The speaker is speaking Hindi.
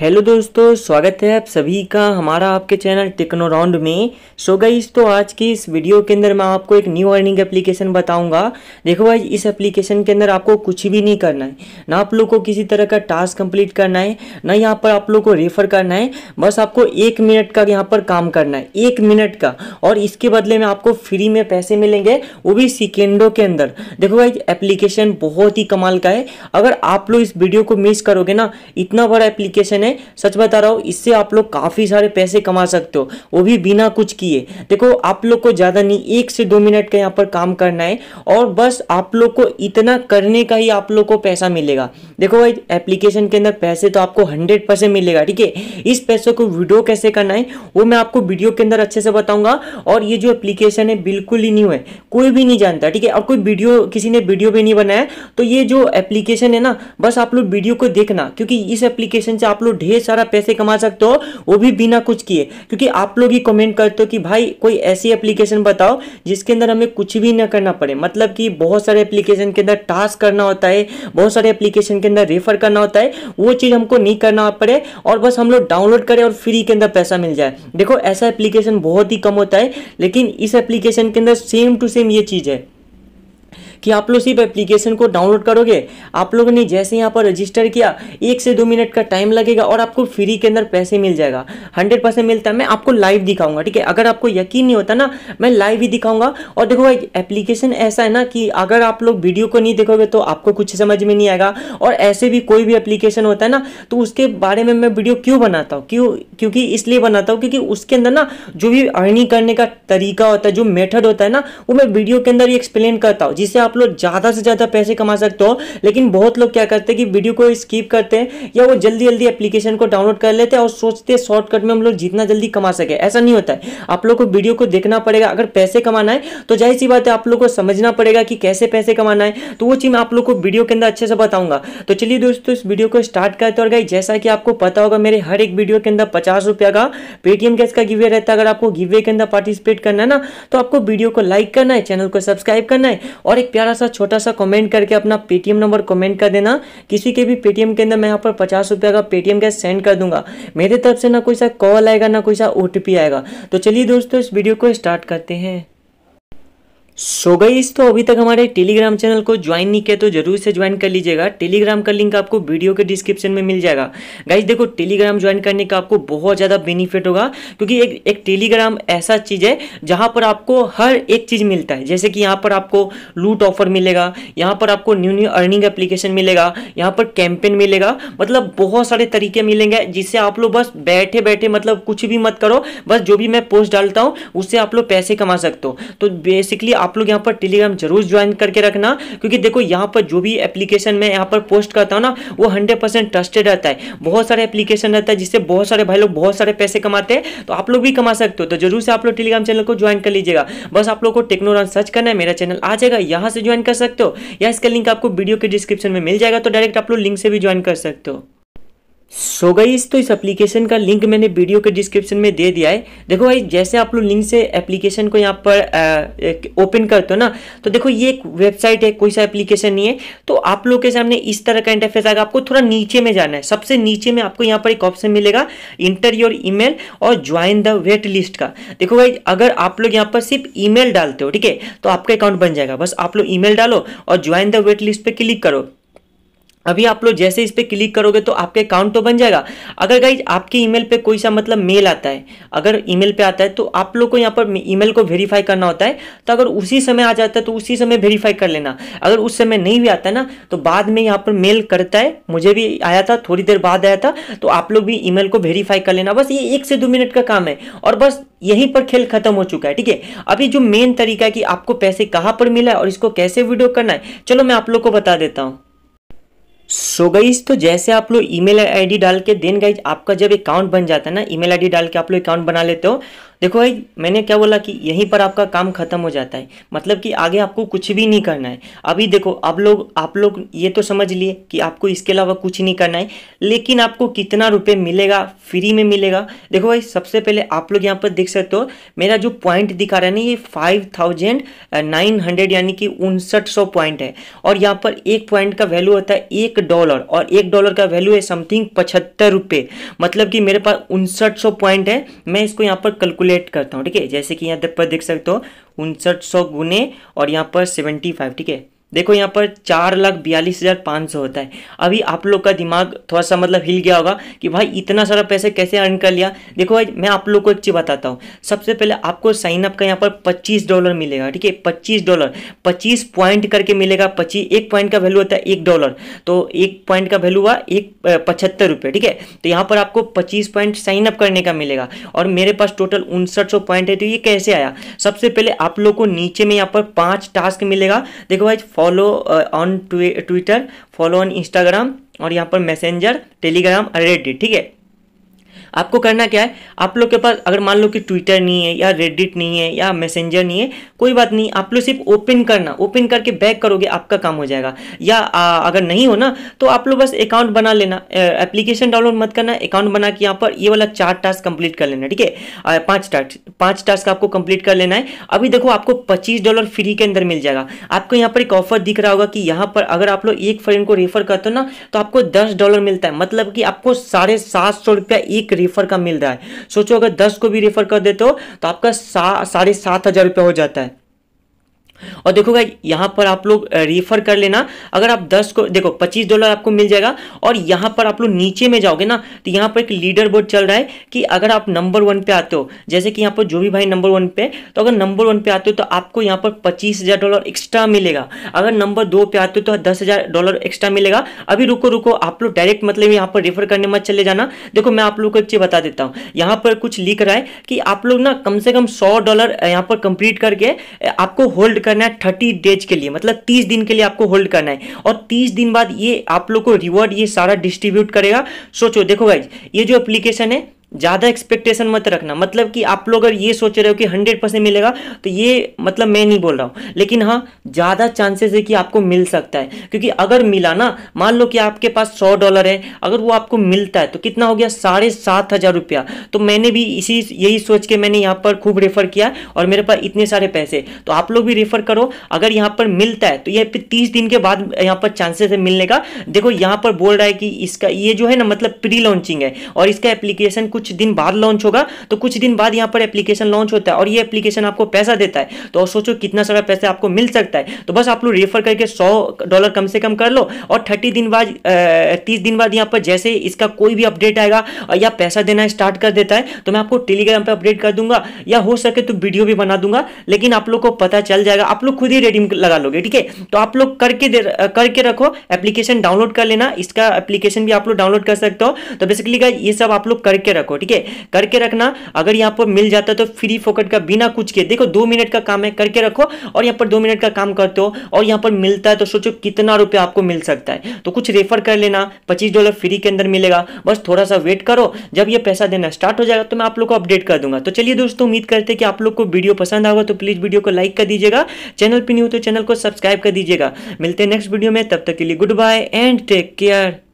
हेलो दोस्तों स्वागत है आप सभी का हमारा आपके चैनल टेक्नोराउंड में सो गई तो आज की इस वीडियो के अंदर मैं आपको एक न्यू अर्निंग एप्लीकेशन बताऊंगा देखो भाई इस एप्लीकेशन के अंदर आपको कुछ भी नहीं करना है ना आप लोग को किसी तरह का टास्क कंप्लीट करना है ना यहाँ पर आप लोग को रेफर करना है बस आपको एक मिनट का यहाँ पर काम करना है एक मिनट का और इसके बदले में आपको फ्री में पैसे मिलेंगे वो भी सिकेंडों के अंदर देखो भाई एप्लीकेशन बहुत ही कमाल का है अगर आप लोग इस वीडियो को मिस करोगे ना इतना बड़ा एप्लीकेशन है में सच बता रहा हूँ इससे आप लोग काफ़ी सारे पैसे कमा सकते हो वो भी बिना कुछ किए देखो आप लोग को ज़्यादा नहीं एक से दो मिनट का यहाँ पर काम करना है और बस आप लोग को इतना करने का ही आप लोग को पैसा मिलेगा देखो भाई एप्लीकेशन के अंदर पैसे तो आपको हंड्रेड मिलेगा ठीक है इस पैसे को विड्रो कैसे करना है वो मैं आपको वीडियो के अंदर अच्छे से बताऊंगा और ये जो एप्लीकेशन है बिल्कुल ही नहीं हुए कोई भी नहीं जानता ठीक है और कोई वीडियो किसी ने वीडियो भी नहीं बनाया तो ये जो एप्लीकेशन है ना बस आप लोग वीडियो को देखना क्योंकि इस एप्लीकेशन से आप लोग ढेर सारा पैसे कमा सकते हो वो भी बिना कुछ किए क्योंकि आप लोग ही कमेंट करते हो कि भाई कोई ऐसी एप्लीकेशन बताओ जिसके अंदर हमें कुछ भी ना करना पड़े मतलब कि बहुत सारे एप्लीकेशन के अंदर टास्क करना होता है बहुत सारे एप्लीकेशन के अंदर रेफर करना होता है वो चीज़ हमको नहीं करना पड़े और बस हम लोग डाउनलोड करें और फ्री के अंदर पैसा मिल जाए देखो ऐसा एप्लीकेशन बहुत ही कम होता है लेकिन इस एप्लीकेशन के अंदर सेम टू सेम ये चीज़ है कि आप लोग सिर्फ एप्लीकेशन को डाउनलोड करोगे आप लोगों ने जैसे यहाँ पर रजिस्टर किया एक से दो मिनट का टाइम लगेगा और आपको फ्री के अंदर पैसे मिल जाएगा हंड्रेड परसेंट मिलता है मैं आपको लाइव दिखाऊंगा ठीक है अगर आपको यकीन नहीं होता ना मैं लाइव ही दिखाऊंगा और देखो भाई एप्लीकेशन ऐसा है ना कि अगर आप लोग वीडियो को नहीं देखोगे तो आपको कुछ समझ में नहीं आएगा और ऐसे भी कोई भी एप्लीकेशन होता है ना तो उसके बारे में मैं वीडियो क्यों बनाता हूँ क्यों क्योंकि इसलिए बनाता हूँ क्योंकि उसके अंदर ना जो भी अर्निंग करने का तरीका होता है जो मेथड होता है ना वो मैं वीडियो के अंदर ही एक्सप्लेन करता हूँ जिससे आप लोग ज़्यादा से ज़्यादा पैसे कमा सकते हो लेकिन बहुत लोग क्या करते हैं कि वीडियो को स्किप करते हैं या वो जल्दी जल्दी एप्लीकेशन को डाउनलोड कर लेते हैं और सोचते हैं शॉर्टकट में हम लोग जितना जल्दी कमा सके ऐसा नहीं होता है आप लोग को वीडियो को देखना पड़ेगा अगर पैसे कमाना है तो जाहिर सी बात है आप लोग को समझना पड़ेगा कि कैसे पैसे कमाना है तो वो चीज़ मैं आप लोग को वीडियो के अंदर अच्छे से बताऊंगा तो चलिए दोस्तों इस वीडियो को स्टार्ट करते और गाई जैसा कि आपको पता होगा मेरे हर एक वीडियो के अंदर पचास रुपया का पेटीएम कैस का गिवे रहता है अगर आपको गिवे के अंदर पार्टिसिपेट करना है ना तो आपको वीडियो को लाइक करना है चैनल को सब्सक्राइब करना है और एक प्यारा सा छोटा सा कमेंट करके अपना पेटीएम नंबर कमेंट कर देना किसी के भी पेटीएम के अंदर मैं यहाँ पर पचास रुपये का पेटीएम कैश सेंड कर दूंगा मेरे तरफ से ना कोई सा कॉल आएगा ना कोई सा ओ आएगा तो चलिए दोस्तों इस वीडियो को स्टार्ट करते हैं सो so गई तो अभी तक हमारे टेलीग्राम चैनल को ज्वाइन नहीं किया तो जरूर से ज्वाइन कर लीजिएगा टेलीग्राम का लिंक आपको वीडियो के डिस्क्रिप्शन में मिल जाएगा गाइज देखो टेलीग्राम ज्वाइन करने का आपको बहुत ज़्यादा बेनिफिट होगा क्योंकि एक एक टेलीग्राम ऐसा चीज़ है जहाँ पर आपको हर एक चीज़ मिलता है जैसे कि यहाँ पर आपको लूट ऑफर मिलेगा यहाँ पर आपको न्यू न्यू अर्निंग एप्लीकेशन मिलेगा यहाँ पर कैंपेन मिलेगा मतलब बहुत सारे तरीके मिलेंगे जिससे आप लोग बस बैठे बैठे मतलब कुछ भी मत करो बस जो भी मैं पोस्ट डालता हूँ उससे आप लोग पैसे कमा सकते हो तो बेसिकली आप लोग यहाँ पर टेलीग्राम जरूर ज्वाइन करके रखना क्योंकि देखो यहाँ पर जो भी एप्लीकेशन मैं यहाँ पर पोस्ट करता हूँ ना वो हंड्रेड परसेंट ट्रस्टेड रहता है बहुत सारे एप्लीकेशन रहता है जिससे बहुत सारे भाई लोग बहुत सारे पैसे कमाते हैं तो आप लोग भी कमा सकते हो तो जरूर से आप लोग टेलीग्राम चैनल को ज्वाइन कर लीजिएगा बस आप लोग को टेक्नोरन सर्च करना है मेरा चैनल आ जाएगा यहाँ से ज्वाइन कर सकते हो या इसका लिंक आपको वीडियो के डिस्क्रिप्शन में मिल जाएगा तो डायरेक्ट आप लोग लिंक से भी ज्वाइन कर सकते हो सो गई तो इस एप्लीकेशन का लिंक मैंने वीडियो के डिस्क्रिप्शन में दे दिया है देखो भाई जैसे आप लोग लिंक से एप्लीकेशन को यहाँ पर ओपन करते हो ना तो देखो ये एक वेबसाइट है कोई सा एप्लीकेशन नहीं है तो आप लोग के सामने इस तरह का इंटरफेस आएगा आपको थोड़ा नीचे में जाना है सबसे नीचे में आपको यहाँ पर एक ऑप्शन मिलेगा इंटर योर ई और ज्वाइन द वेट लिस्ट का देखो भाई अगर आप लोग यहाँ पर सिर्फ ई डालते हो ठीक है तो आपका अकाउंट बन जाएगा बस आप लोग ई डालो और ज्वाइन द वेट लिस्ट पर क्लिक करो अभी आप लोग जैसे इस पर क्लिक करोगे तो आपके अकाउंट तो बन जाएगा अगर गाइज आपके ईमेल पे कोई सा मतलब मेल आता है अगर ईमेल पे आता है तो आप लोग को यहाँ पर ईमेल को वेरीफाई करना होता है तो अगर उसी समय आ जाता है तो उसी समय वेरीफाई कर लेना अगर उस समय नहीं भी आता है ना तो बाद में यहाँ पर मेल करता है मुझे भी आया था थोड़ी देर बाद आया था तो आप लोग भी ई को वेरीफाई कर लेना बस ये एक से दो मिनट का काम है और बस यहीं पर खेल खत्म हो चुका है ठीक है अभी जो मेन तरीका है कि आपको पैसे कहाँ पर मिला है और इसको कैसे वीडियो करना है चलो मैं आप लोग को बता देता हूँ सो so गाइज तो जैसे आप लोग ईमेल आईडी डाल के देन गाइज आपका जब अकाउंट बन जाता है ना ईमेल आईडी डाल के आप लोग अकाउंट बना लेते हो देखो भाई मैंने क्या बोला कि यहीं पर आपका काम खत्म हो जाता है मतलब कि आगे आपको कुछ भी नहीं करना है अभी देखो आप लोग आप लोग ये तो समझ लिए कि आपको इसके अलावा कुछ नहीं करना है लेकिन आपको कितना रुपये मिलेगा फ्री में मिलेगा देखो भाई सबसे पहले आप लोग यहाँ पर देख सकते हो मेरा जो पॉइंट दिखा रहा है ना ये फाइव थाउजेंड नाइन हंड्रेड यानी कि उनसठ सौ पॉइंट है और यहाँ पर एक पॉइंट का वैल्यू होता है एक डॉलर और एक डॉलर का वैल्यू है समथिंग पचहत्तर रुपये मतलब कि मेरे पास उनसठ सौ पॉइंट है मैं इसको यहाँ पर कैलकुलेट कैलकुलेट करता हूँ ठीक है जैसे कि यहाँ पर देख सकते हो उनसठ सौ गुने और यहाँ पर सेवेंटी फाइव ठीक है देखो यहाँ पर चार लाख बयालीस हज़ार पाँच सौ होता है अभी आप लोग का दिमाग थोड़ा सा मतलब हिल गया होगा कि भाई इतना सारा पैसे कैसे अर्न कर लिया देखो भाई मैं आप लोग को एक चीज़ बताता हूँ सबसे पहले आपको साइनअप का यहाँ पर पच्चीस डॉलर मिलेगा ठीक है पच्चीस डॉलर पच्चीस पॉइंट करके मिलेगा पच्चीस एक पॉइंट का वैल्यू होता है एक डॉलर तो एक पॉइंट का वैल्यू हुआ एक पचहत्तर रुपये ठीक है तो यहाँ पर आपको पच्चीस पॉइंट साइन अप करने का मिलेगा और मेरे पास टोटल उनसठ सौ पॉइंट है तो ये कैसे आया सबसे पहले आप लोग को नीचे में यहाँ पर पाँच टास्क मिलेगा देखो भाई follow on Twitter follow on Instagram और यहाँ पर मैसेंजर टेलीग्राम रेडिट ठीक है आपको करना क्या है आप लोग के पास अगर मान लो कि ट्विटर नहीं है या रेडिट नहीं है या मैसेंजर नहीं है कोई बात नहीं आप लोग सिर्फ ओपन करना ओपन करके बैक करोगे आपका काम हो जाएगा या आ, अगर नहीं हो ना तो आप लोग बस अकाउंट बना लेना एप्लीकेशन डाउनलोड मत करना अकाउंट बना के यहाँ पर ये वाला चार टास्क कंप्लीट कर लेना ठीक है पाँच टास्क पाँच टास्क आपको कंप्लीट कर लेना है अभी देखो आपको पच्चीस डॉलर फ्री के अंदर मिल जाएगा आपको यहाँ पर एक ऑफर दिख रहा होगा कि यहाँ पर अगर आप लोग एक फ्रेंड को रेफर करते हो ना तो आपको दस डॉलर मिलता है मतलब कि आपको साढ़े सात सौ रुपया एक रेफर का मिल रहा है सोचो अगर दस को भी रेफर कर देते हो तो आपका सा साढ़े सात हज़ार रुपया हो जाता है और भाई यहाँ पर आप लोग रेफर कर लेना अगर आप दस को देखो पच्चीस डॉलर आपको मिल जाएगा और यहाँ पर आप लोग नीचे में जाओगे ना तो यहाँ पर एक लीडर बोर्ड चल रहा है कि अगर आप नंबर वन पे आते हो जैसे कि यहाँ पर जो भी भाई नंबर वन पे तो अगर नंबर वन पे आते हो तो आपको यहाँ पर पच्चीस डॉलर एक्स्ट्रा मिलेगा अगर नंबर दो पे आते हो तो दस हज़ार डॉलर एक्स्ट्रा मिलेगा अभी रुको रुको आप लोग डायरेक्ट मतलब यहाँ पर रेफर करने मत चले जाना देखो मैं आप लोग को एक चीज़ बता देता हूँ यहाँ पर कुछ लिख रहा है कि आप लोग ना कम से कम सौ डॉलर यहाँ पर कंप्लीट करके आपको होल्ड करना है थर्टी डेज के लिए मतलब तीस दिन के लिए आपको होल्ड करना है और तीस दिन बाद ये आप लोग को रिवॉर्ड ये सारा डिस्ट्रीब्यूट करेगा सोचो देखो भाई ये जो एप्लीकेशन है ज़्यादा एक्सपेक्टेशन मत रखना मतलब कि आप लोग अगर ये सोच रहे हो कि हंड्रेड परसेंट मिलेगा तो ये मतलब मैं नहीं बोल रहा हूँ लेकिन हाँ ज़्यादा चांसेस है कि आपको मिल सकता है क्योंकि अगर मिला ना मान लो कि आपके पास सौ डॉलर है अगर वो आपको मिलता है तो कितना हो गया साढ़े सात हज़ार रुपया तो मैंने भी इसी यही सोच के मैंने यहाँ पर खूब रेफर किया और मेरे पास इतने सारे पैसे तो आप लोग भी रेफर करो अगर यहाँ पर मिलता है तो ये तीस दिन के बाद यहाँ पर चांसेस है मिलने का देखो यहाँ पर बोल रहा है कि इसका ये जो है ना मतलब प्री लॉन्चिंग है और इसका एप्लीकेशन कुछ दिन बाद लॉन्च होगा तो कुछ दिन बाद यहाँ पर एप्लीकेशन लॉन्च होता है और ये एप्लीकेशन आपको पैसा देता है तो सोचो कितना सारा पैसा आपको मिल सकता है तो बस आप लोग रेफर करके सौ डॉलर कम से कम कर लो और थर्टी दिन बाद तीस दिन बाद यहाँ पर जैसे इसका कोई भी अपडेट आएगा या पैसा देना स्टार्ट कर देता है तो मैं आपको टेलीग्राम पर अपडेट कर दूंगा या हो सके तो वीडियो भी बना दूंगा लेकिन आप लोग को पता चल जाएगा आप लोग खुद ही रेडीम लगा लोगे ठीक है तो आप लोग करके करके रखो एप्लीकेशन डाउनलोड कर लेना इसका एप्लीकेशन भी आप लोग डाउनलोड कर सकते हो तो बेसिकली ये सब आप लोग करके रखो रखो ठीक है करके रखना अगर यहाँ पर मिल जाता है तो फ्री फोकट का बिना कुछ के देखो दो मिनट का काम है करके रखो और यहाँ पर दो मिनट का काम करते हो और यहाँ पर मिलता है तो सोचो कितना रुपया आपको मिल सकता है तो कुछ रेफर कर लेना पच्चीस डॉलर फ्री के अंदर मिलेगा बस थोड़ा सा वेट करो जब ये पैसा देना स्टार्ट हो जाएगा तो मैं आप लोग को अपडेट कर दूंगा तो चलिए दोस्तों उम्मीद करते हैं कि आप लोग को वीडियो पसंद आगे तो प्लीज़ वीडियो को लाइक कर दीजिएगा चैनल पर नहीं हो तो चैनल को सब्सक्राइब कर दीजिएगा मिलते हैं नेक्स्ट वीडियो में तब तक के लिए goodbye and take care